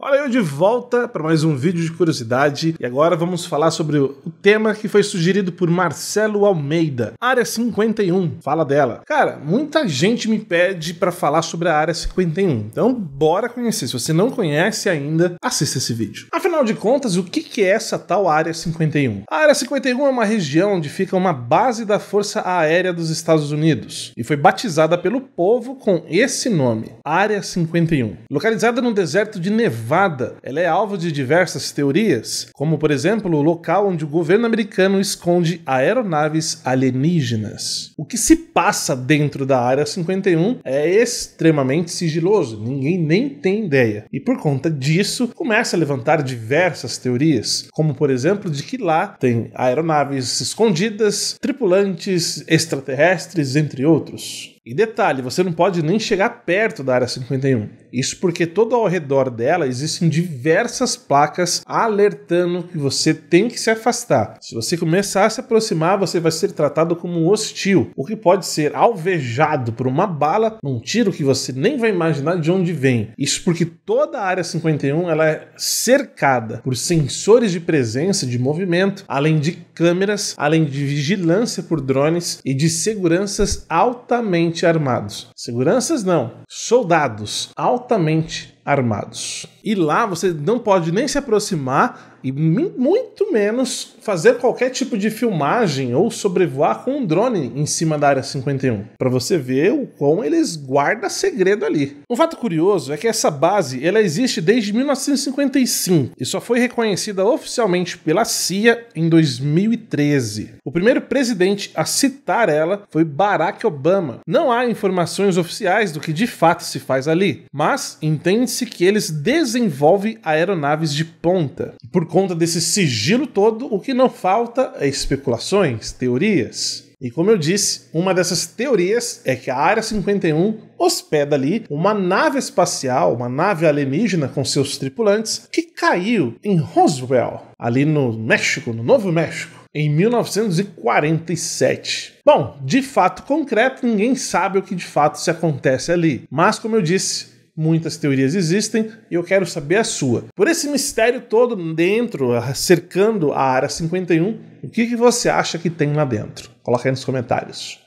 Olha eu de volta para mais um vídeo de curiosidade e agora vamos falar sobre o tema que foi sugerido por Marcelo Almeida, Área 51. Fala dela. Cara, muita gente me pede para falar sobre a Área 51. Então bora conhecer. Se você não conhece ainda, assista esse vídeo. Afinal de contas, o que é essa tal Área 51? A Área 51 é uma região onde fica uma base da Força Aérea dos Estados Unidos e foi batizada pelo povo com esse nome, Área 51. Localizada no deserto de Nevada privada. Ela é alvo de diversas teorias, como por exemplo o local onde o governo americano esconde aeronaves alienígenas. O que se passa dentro da Área 51 é extremamente sigiloso, ninguém nem tem ideia. E por conta disso, começa a levantar diversas teorias, como por exemplo de que lá tem aeronaves escondidas, tripulantes extraterrestres, entre outros. E detalhe, você não pode nem chegar perto da área 51. Isso porque todo ao redor dela existem diversas placas alertando que você tem que se afastar. Se você começar a se aproximar, você vai ser tratado como um hostil, o que pode ser alvejado por uma bala, um tiro que você nem vai imaginar de onde vem. Isso porque toda a área 51 ela é cercada por sensores de presença, de movimento, além de câmeras, além de vigilância por drones e de seguranças altamente altamente armados. Seguranças não, soldados altamente armados. E lá você não pode nem se aproximar e muito menos fazer qualquer tipo de filmagem ou sobrevoar com um drone em cima da área 51, para você ver o quão eles guardam segredo ali. Um fato curioso é que essa base ela existe desde 1955 e só foi reconhecida oficialmente pela CIA em 2013. O primeiro presidente a citar ela foi Barack Obama. Não há informações oficiais do que de fato se faz ali, mas entende-se disse que eles desenvolvem aeronaves de ponta. Por conta desse sigilo todo, o que não falta é especulações, teorias. E como eu disse, uma dessas teorias é que a Área 51 hospeda ali uma nave espacial, uma nave alienígena com seus tripulantes, que caiu em Roswell, ali no México, no Novo México em 1947. Bom, de fato concreto, ninguém sabe o que de fato se acontece ali. Mas, como eu disse, Muitas teorias existem e eu quero saber a sua. Por esse mistério todo dentro, cercando a área 51, o que, que você acha que tem lá dentro? Coloca aí nos comentários.